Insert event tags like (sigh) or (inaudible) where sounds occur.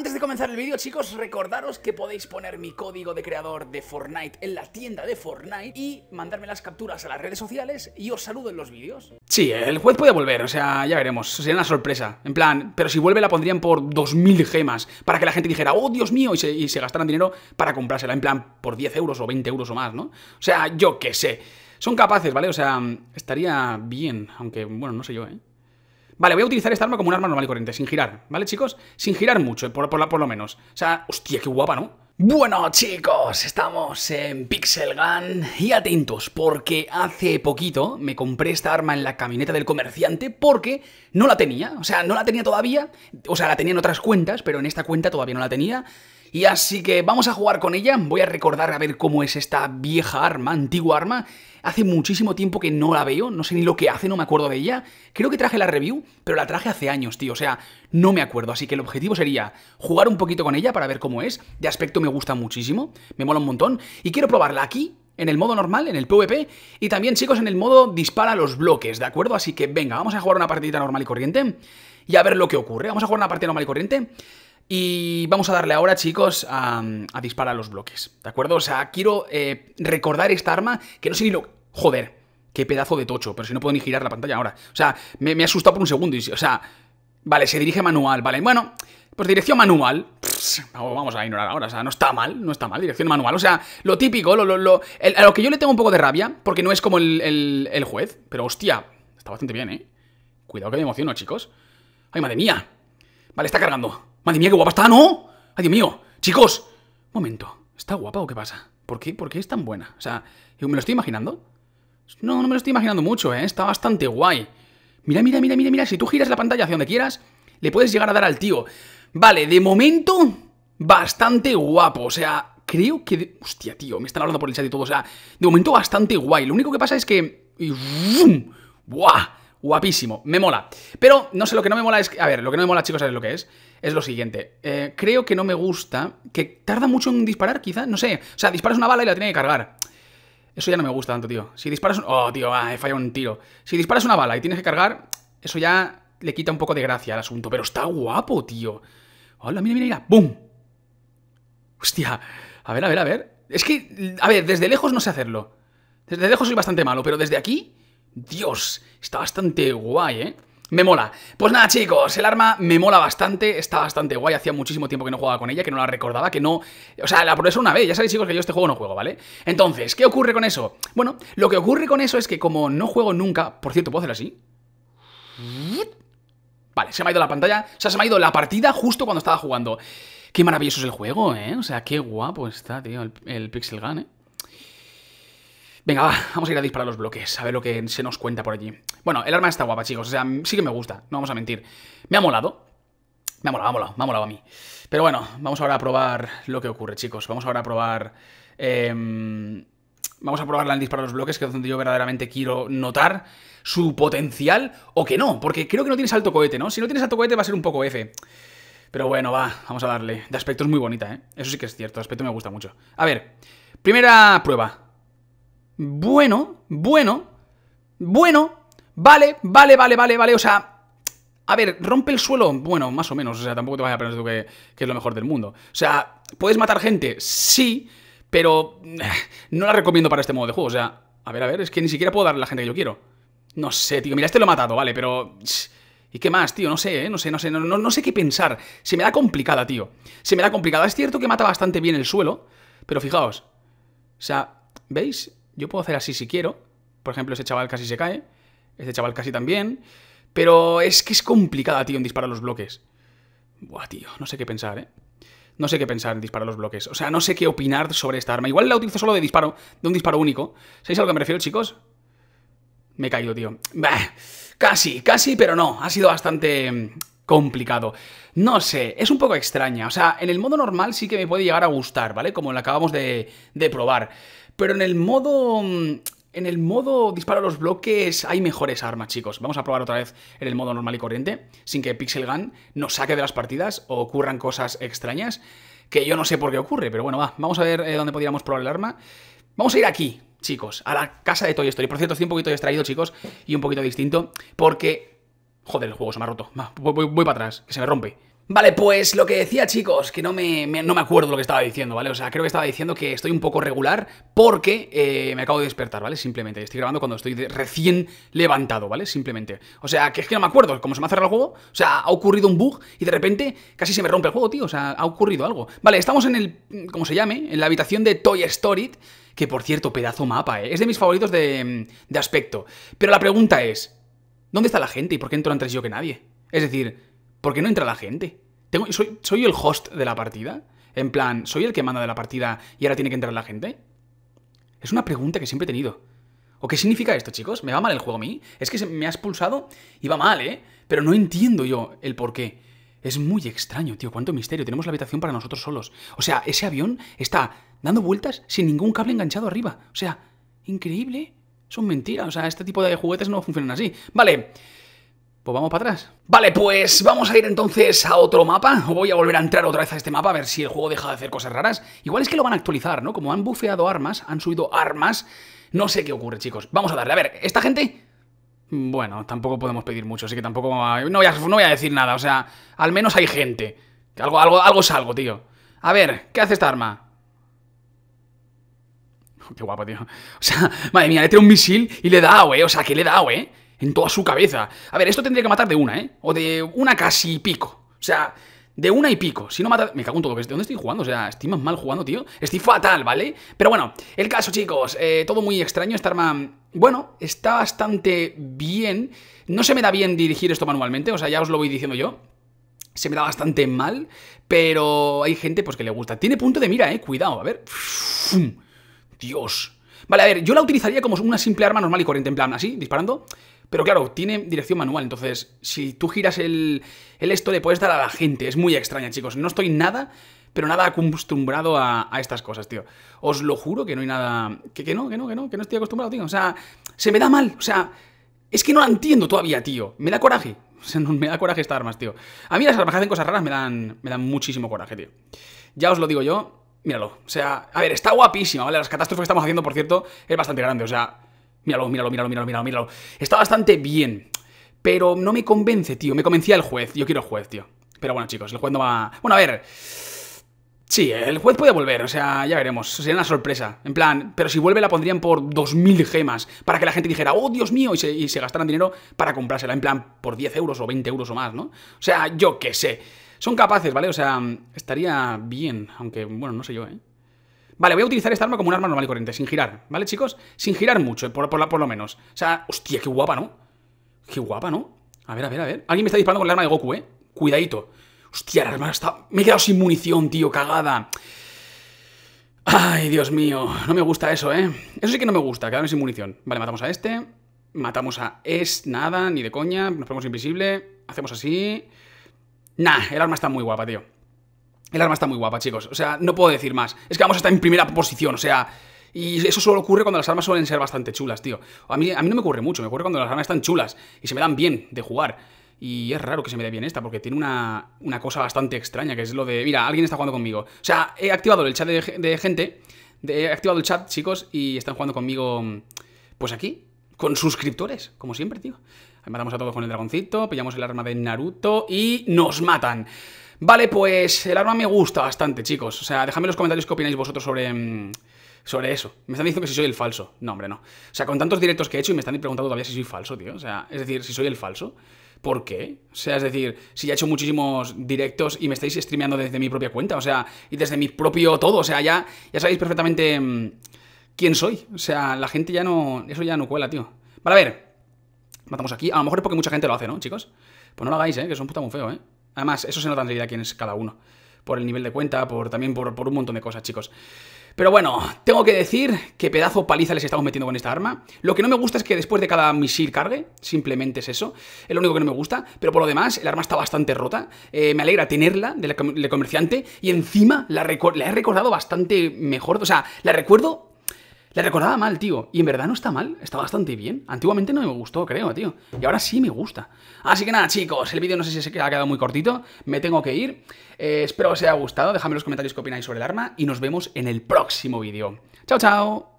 Antes de comenzar el vídeo, chicos, recordaros que podéis poner mi código de creador de Fortnite en la tienda de Fortnite y mandarme las capturas a las redes sociales y os saludo en los vídeos. Sí, el juez puede volver, o sea, ya veremos, sería una sorpresa. En plan, pero si vuelve la pondrían por 2.000 gemas para que la gente dijera, oh, Dios mío, y se, y gastaran dinero para comprársela, en plan, por 10 euros o 20 euros o más, ¿no? O sea, yo qué sé. Son capaces, ¿vale? O sea, estaría bien, aunque, bueno, no sé yo, ¿eh? Vale, voy a utilizar esta arma como un arma normal y corriente, sin girar, ¿vale, chicos? Sin girar mucho, por, por lo menos. O sea, hostia, qué guapa, ¿no? Bueno chicos, estamos en Pixel Gun y atentos porque hace poquito me compré esta arma en la camioneta del comerciante porque no la tenía, o sea, no la tenía todavía, o sea, la tenía en otras cuentas, pero en esta cuenta todavía no la tenía. Y así que vamos a jugar con ella, voy a recordar a ver cómo es esta vieja arma, antigua arma. Hace muchísimo tiempo que no la veo, no sé ni lo que hace, no me acuerdo de ella. Creo que traje la review, pero la traje hace años, tío, o sea, no me acuerdo. Así que el objetivo sería jugar un poquito con ella para ver cómo es. De aspecto me gusta muchísimo, me mola un montón. Y quiero probarla aquí, en el modo normal, en el PvP. Y también, chicos, en el modo dispara los bloques, ¿de acuerdo? Así que venga, vamos a jugar una partidita normal y corriente. Y a ver lo que ocurre. Vamos a jugar una partida normal y corriente. Y vamos a darle ahora, chicos, a, a disparar los bloques. ¿De acuerdo? O sea, quiero eh, recordar esta arma que no sé ni lo... Joder, qué pedazo de tocho. Pero si no puedo ni girar la pantalla ahora. O sea, me, me he asustado por un segundo. Y, o sea, Vale, se dirige manual, vale. Bueno, pues dirección manual. vamos a ignorar ahora, o sea, no está mal, no está mal, dirección manual. O sea, lo típico, lo, lo, lo a lo que yo le tengo un poco de rabia, porque no es como el, juez, pero hostia, está bastante bien, ¿eh? Cuidado que me emociono, chicos. ¡Ay, madre mía! Vale, está cargando. ¡Madre mía, qué guapa está, no! ¡Ay, Dios mío! ¡Chicos! Momento, ¿está guapa o qué pasa? ¿Por qué, ¿Por qué es tan buena? O sea, ¿me lo estoy imaginando? No, no me lo estoy imaginando mucho, ¿eh? Está bastante guay. Mira, mira, mira, mira, mira. Si tú giras la pantalla hacia donde quieras, le puedes llegar a dar al tío. Vale, de momento, bastante guapo. O sea, creo que... Hostia, tío, me está hablando por el chat y todo. O sea, de momento bastante guay. Lo único que pasa es que... Guapísimo, me mola. Pero, no sé, lo que no me mola es... A ver, lo que no me mola, chicos, ¿sabes lo que es? Es lo siguiente. Eh, creo que no me gusta... Que tarda mucho en disparar, quizá. No sé. O sea, disparas una bala y la tiene que cargar. Eso ya no me gusta tanto, tío. Si disparas un... Oh, tío, ah, he fallado un tiro. Si disparas una bala y tienes que cargar, eso ya le quita un poco de gracia al asunto. Pero está guapo, tío. Hola, mira, mira, mira. ¡Bum! Hostia. A ver, a ver, a ver. Es que, a ver, desde lejos no sé hacerlo. Desde lejos soy bastante malo, pero desde aquí... Dios, está bastante guay, ¿eh? Me mola. Pues nada, chicos, el arma me mola bastante, está bastante guay. Hacía muchísimo tiempo que no jugaba con ella, que no la recordaba, que no... O sea, la probé una vez, ya sabéis, chicos, que yo este juego no juego, ¿vale? Entonces, ¿qué ocurre con eso? Bueno, lo que ocurre con eso es que como no juego nunca... Por cierto, ¿puedo hacer así? Vale, se me ha ido la pantalla, o sea, se me ha ido la partida justo cuando estaba jugando. Qué maravilloso es el juego, ¿eh? O sea, qué guapo está, tío, el, Pixel Gun, ¿eh? Venga, va, vamos a ir a disparar los bloques, a ver lo que se nos cuenta por allí. Bueno, el arma está guapa, chicos. O sea, sí que me gusta, no vamos a mentir. Me ha molado. Me ha molado, me ha molado, me ha molado a mí. Pero bueno, vamos ahora a probar lo que ocurre, chicos. Vamos ahora a probar... Em, vamos a probar en disparar los bloques, que es donde yo verdaderamente quiero notar su potencial o que no, porque creo que no tienes alto cohete, ¿no? Si no tienes alto cohete va a ser un poco F. Pero bueno, va, vamos a darle. De aspecto es muy bonita, ¿eh? Eso sí que es cierto, de aspecto me gusta mucho. A ver, primera prueba. Bueno, bueno, bueno, Vale, vale, vale, vale, vale, o sea... A ver, rompe el suelo, bueno, más o menos, o sea, tampoco te vayas a perder que, que es lo mejor del mundo. O sea, ¿puedes matar gente? Sí, pero eh, no la recomiendo para este modo de juego, o sea... A ver, a ver, es que ni siquiera puedo darle la gente que yo quiero. No sé, tío, mira, este lo he matado, vale, pero... ¿Y qué más, tío? No sé, ¿eh? No sé, no sé, no, no, no, sé qué pensar. Se me da complicada, tío. Se me da complicada. Es cierto que mata bastante bien el suelo, pero fijaos. O sea, ¿veis? Yo puedo hacer así si quiero. Por ejemplo, ese chaval casi se cae. Este chaval casi también. Pero es que es complicada, tío, en disparar los bloques. Buah, tío, no sé qué pensar, ¿eh? No sé qué pensar en disparar los bloques. O sea, no sé qué opinar sobre esta arma. Igual la utilizo solo de disparo, de un disparo único. ¿Sabéis a lo que me refiero, chicos? Me he caído, tío. casi, casi, pero no. Ha sido bastante mm, complicado. No sé, es un poco extraña. O sea, en el modo normal sí que me puede llegar a gustar, ¿vale? Como la acabamos de, de probar. Pero en el modo mm, en el modo disparo a los bloques hay mejores armas, chicos. Vamos a probar otra vez en el modo normal y corriente, sin que Pixel Gun nos saque de las partidas o ocurran cosas extrañas, que yo no sé por qué ocurre, pero bueno, va, vamos a ver eh, dónde podríamos probar el arma. Vamos a ir aquí, chicos, a la casa de Toy Story. Por cierto, estoy un poquito distraído, chicos, y un poquito distinto, porque... Joder, el juego se me ha roto. voy para atrás, que se me rompe. Vale, pues lo que decía, chicos, que no me, no me acuerdo lo que estaba diciendo, ¿vale? O sea, creo que estaba diciendo que estoy un poco regular porque eh, me acabo de despertar, ¿vale? Simplemente, estoy grabando cuando estoy recién levantado, ¿vale? Simplemente. O sea, que es que no me acuerdo, como se me ha cerrado el juego, o sea, ha ocurrido un bug y de repente casi se me rompe el juego, tío, o sea, ha ocurrido algo. Vale, estamos en el, como se llame, en la habitación de Toy Story, que por cierto, pedazo mapa, ¿eh? Es de mis favoritos de, de aspecto. Pero la pregunta es, ¿dónde está la gente y por qué entro antes yo que nadie? Es decir... ¿Por qué no entra la gente? ¿Tengo, soy, ¿Soy el host de la partida? En plan, ¿soy el que manda de la partida y ahora tiene que entrar la gente? Es una pregunta que siempre he tenido. ¿O qué significa esto, chicos? ¿Me va mal el juego a mí? Es que me ha expulsado y va mal, ¿eh? Pero no entiendo yo el por qué. Es muy extraño, tío. Cuánto misterio. Tenemos la habitación para nosotros solos. O sea, ese avión está dando vueltas sin ningún cable enganchado arriba. O sea, increíble. Son mentiras. O sea, este tipo de juguetes no funcionan así. Vale. Pues vamos para atrás. Vale, pues vamos a ir entonces a otro mapa. Voy a volver a entrar otra vez a este mapa a ver si el juego deja de hacer cosas raras. Igual es que lo van a actualizar, ¿no? Como han bufeado armas, han subido armas. No sé qué ocurre, chicos. Vamos a darle. A ver, esta gente... Bueno, tampoco podemos pedir mucho, así que tampoco... No voy a, no voy a decir nada, o sea, al menos hay gente. Algo, algo, algo es algo, tío. A ver, ¿qué hace esta arma? (laughs) Qué guapo, tío. O sea, madre mía, le trae un misil y le da, güey. O sea, que le da, güey en toda su cabeza. A ver, esto tendría que matar de una, ¿eh? O de una casi y pico. O sea, de una y pico. Si no mata. Me cago en todo. ¿De dónde estoy jugando? O sea, estoy más mal jugando, tío. Estoy fatal, ¿vale? Pero bueno, el caso, chicos. Eh, todo muy extraño. Esta arma. Bueno, está bastante bien. No se me da bien dirigir esto manualmente. O sea, ya os lo voy diciendo yo. Se me da bastante mal. Pero hay gente pues que le gusta. Tiene punto de mira, eh. Cuidado. A ver. Dios. Vale, a ver, yo la utilizaría como una simple arma normal y corriente, en plan, así, disparando. Pero claro, tiene dirección manual, entonces si tú giras el, el esto le puedes dar a la gente. Es muy extraña, chicos. No estoy nada, pero nada acostumbrado a, estas cosas, tío. Os lo juro que no hay nada... Que, no, que no, que no, que no estoy acostumbrado, tío. O sea, se me da mal, o sea... Es que no la entiendo todavía, tío. Me da coraje. O sea, me da coraje estas armas, tío. A mí las armas que hacen cosas raras me dan, me dan muchísimo coraje, tío. Ya os lo digo yo, míralo. O sea, a ver, está guapísima, ¿vale? Las catástrofes que estamos haciendo, por cierto, es bastante grande. O sea, Míralo, míralo, míralo, míralo, míralo, Está bastante bien, pero no me convence, tío. Me convencía el juez. Yo quiero el juez, tío. Pero bueno, chicos, el juez no va... Bueno, a ver... Sí, el juez puede volver, o sea, ya veremos. Sería una sorpresa. En plan, pero si vuelve la pondrían por 2.000 gemas para que la gente dijera, oh, Dios mío, y se, y se, gastaran dinero para comprársela. En plan, por 10 euros o 20 euros o más, ¿no? O sea, yo qué sé. Son capaces, ¿vale? O sea, estaría bien, aunque, bueno, no sé yo, ¿eh? Vale, voy a utilizar esta arma como un arma normal y corriente, sin girar, ¿vale, chicos? Sin girar mucho, por, lo menos. O sea, hostia, qué guapa, ¿no? Qué guapa, ¿no? A ver, a ver, a ver. Alguien me está disparando con el arma de Goku, ¿eh? Cuidadito. Hostia, la arma está... Me he quedado sin munición, tío, cagada. Ay, Dios mío. No me gusta eso, ¿eh? Eso sí que no me gusta, quedarme sin munición. Vale, matamos a este. Matamos a es nada, ni de coña. Nos ponemos invisible. Hacemos así. Nah, el arma está muy guapa, tío. El arma está muy guapa, chicos. O sea, no puedo decir más. Es que vamos a estar en primera posición, o sea... Y eso solo ocurre cuando las armas suelen ser bastante chulas, tío. A mí, a mí no me ocurre mucho, me ocurre cuando las armas están chulas y se me dan bien de jugar. Y es raro que se me dé bien esta, porque tiene una, cosa bastante extraña, que es lo de... Mira, alguien está jugando conmigo. O sea, he activado el chat de, gente, he activado el chat, chicos, y están jugando conmigo, pues aquí, con suscriptores, como siempre, tío. Matamos a todos con el dragoncito, pillamos el arma de Naruto y nos matan. Vale, pues el arma me gusta bastante, chicos. O sea, dejadme en los comentarios qué opináis vosotros sobre... Mm, sobre eso. Me están diciendo que si soy el falso. No, hombre, no. O sea, con tantos directos que he hecho y me están preguntando todavía si soy falso, tío. O sea, es decir, si soy el falso. ¿Por qué? O sea, es decir, si ya he hecho muchísimos directos y me estáis streameando desde mi propia cuenta, o sea, y desde mi propio todo, o sea, ya, ya sabéis perfectamente mm, quién soy. O sea, la gente ya no... Eso ya no cuela, tío. Vale, a ver. Matamos aquí. A lo mejor es porque mucha gente lo hace, ¿no, chicos? Pues no lo hagáis, ¿eh? Que son puta muy feo, ¿eh? Además, eso se nota realidad quién es cada uno. Por el nivel de cuenta, por también por, un montón de cosas, chicos. Pero bueno, tengo que decir que pedazo paliza les estamos metiendo con esta arma. Lo que no me gusta es que después de cada misil cargue, simplemente es eso. Es lo único que no me gusta. Pero por lo demás, el arma está bastante rota. Eh, me alegra tenerla del comerciante. Y encima la, la he recordado bastante mejor. O sea, la recuerdo le recordaba mal, tío. Y en verdad no está mal, está bastante bien. Antiguamente no me gustó, creo, tío. Y ahora sí me gusta. Así que nada, chicos, el vídeo no sé si se ha quedado muy cortito. Me tengo que ir. Eh, espero que os haya gustado. Dejadme en los comentarios qué opináis sobre el arma. Y nos vemos en el próximo vídeo. Chao, chao.